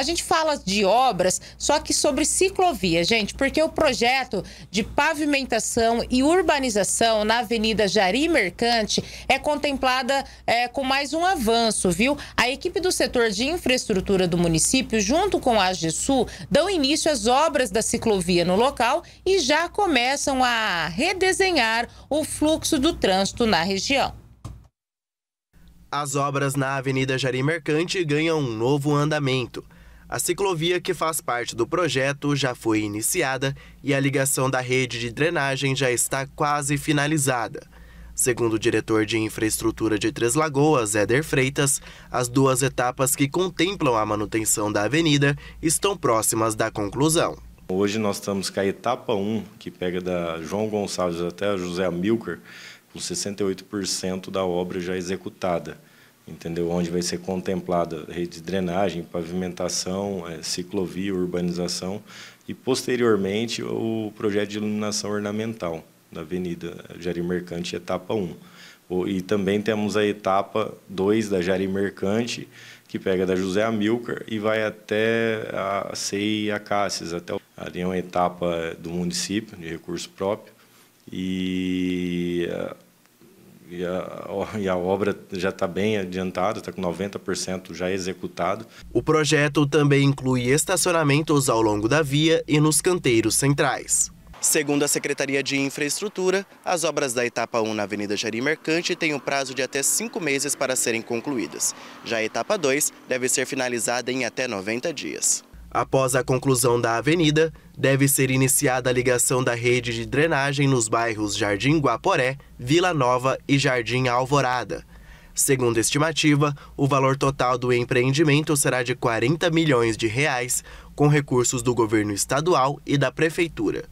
A gente fala de obras, só que sobre ciclovia, gente, porque o projeto de pavimentação e urbanização na Avenida Jari Mercante é contemplada é, com mais um avanço, viu? A equipe do setor de infraestrutura do município, junto com a AGESU, dão início às obras da ciclovia no local e já começam a redesenhar o fluxo do trânsito na região. As obras na Avenida Jari Mercante ganham um novo andamento. A ciclovia que faz parte do projeto já foi iniciada e a ligação da rede de drenagem já está quase finalizada. Segundo o diretor de infraestrutura de Três Lagoas, Éder Freitas, as duas etapas que contemplam a manutenção da avenida estão próximas da conclusão. Hoje nós estamos com a etapa 1, que pega da João Gonçalves até José Milker, com 68% da obra já executada entendeu? Onde vai ser contemplada rede de drenagem, pavimentação, é, ciclovia, urbanização e posteriormente o projeto de iluminação ornamental da Avenida Jari Mercante, etapa 1. E também temos a etapa 2 da Jari Mercante, que pega da José Amilcar e vai até a CEI Acácias. Até... Ali é uma etapa do município, de recurso próprio. E e a, e a obra já está bem adiantada, está com 90% já executado. O projeto também inclui estacionamentos ao longo da via e nos canteiros centrais. Segundo a Secretaria de Infraestrutura, as obras da etapa 1 na Avenida Jari Mercante têm um prazo de até cinco meses para serem concluídas. Já a etapa 2 deve ser finalizada em até 90 dias. Após a conclusão da avenida, deve ser iniciada a ligação da rede de drenagem nos bairros Jardim Guaporé, Vila Nova e Jardim Alvorada. Segundo estimativa, o valor total do empreendimento será de 40 milhões de reais, com recursos do governo estadual e da prefeitura.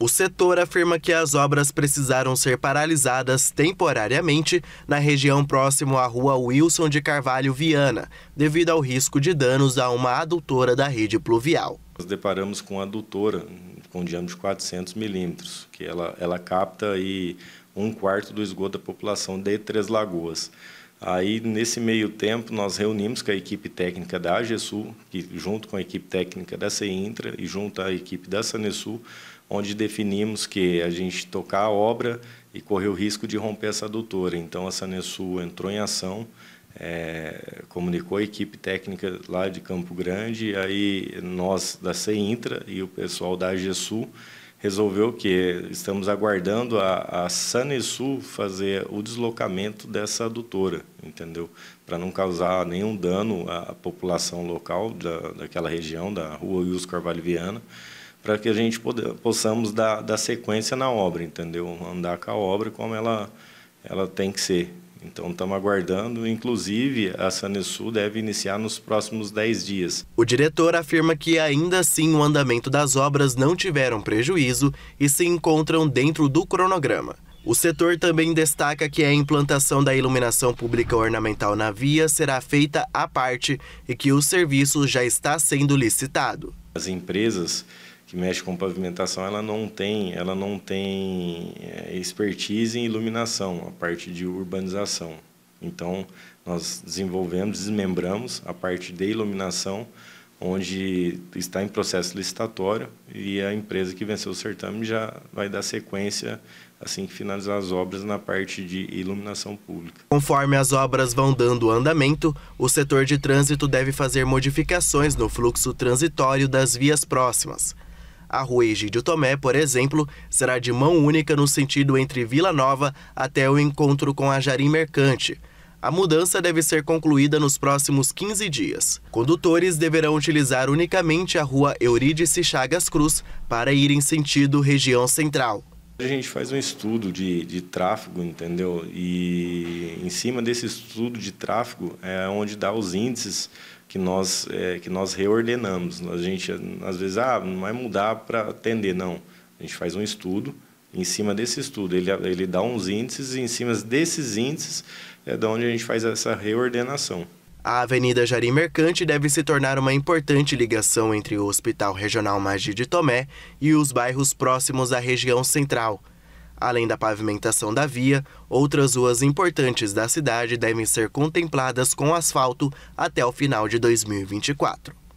O setor afirma que as obras precisaram ser paralisadas temporariamente na região próximo à rua Wilson de Carvalho Viana, devido ao risco de danos a uma adutora da rede pluvial. Nós deparamos com uma adutora com um diâmetro de 400 milímetros, que ela, ela capta aí um quarto do esgoto da população de Três Lagoas. Aí, nesse meio tempo, nós reunimos com a equipe técnica da AGESU, que, junto com a equipe técnica da CEINTRA e junto à equipe da SANESUL, onde definimos que a gente tocar a obra e correr o risco de romper essa adutora. Então, a SANESUL entrou em ação, é, comunicou a equipe técnica lá de Campo Grande, aí nós da CEINTRA e o pessoal da AGESU, resolveu que estamos aguardando a, a Sanesul fazer o deslocamento dessa adutora, entendeu? Para não causar nenhum dano à população local da, daquela região, da rua Wilson Carvalho Viana, para que a gente poder, possamos dar, dar sequência na obra, entendeu? Andar com a obra como ela, ela tem que ser, então estamos aguardando, inclusive a Sul deve iniciar nos próximos 10 dias. O diretor afirma que ainda assim o andamento das obras não tiveram prejuízo e se encontram dentro do cronograma. O setor também destaca que a implantação da iluminação pública ornamental na via será feita à parte e que o serviço já está sendo licitado. As empresas que mexem com pavimentação, ela não tem, ela não tem é, expertise em iluminação, a parte de urbanização. Então, nós desenvolvemos, desmembramos a parte de iluminação, onde está em processo licitatório e a empresa que venceu o certame já vai dar sequência assim que finalizar as obras na parte de iluminação pública. Conforme as obras vão dando andamento, o setor de trânsito deve fazer modificações no fluxo transitório das vias próximas. A rua Egídio Tomé, por exemplo, será de mão única no sentido entre Vila Nova até o encontro com a Jari Mercante. A mudança deve ser concluída nos próximos 15 dias. Condutores deverão utilizar unicamente a rua Eurídice Chagas Cruz para ir em sentido região central. A gente faz um estudo de, de tráfego, entendeu? E em cima desse estudo de tráfego é onde dá os índices que nós, é, que nós reordenamos. A gente, às vezes, ah, não vai mudar para atender, não. A gente faz um estudo, em cima desse estudo, ele, ele dá uns índices, e em cima desses índices é da onde a gente faz essa reordenação. A Avenida Jari Mercante deve se tornar uma importante ligação entre o Hospital Regional Magi de Tomé e os bairros próximos à região central. Além da pavimentação da via, outras ruas importantes da cidade devem ser contempladas com asfalto até o final de 2024.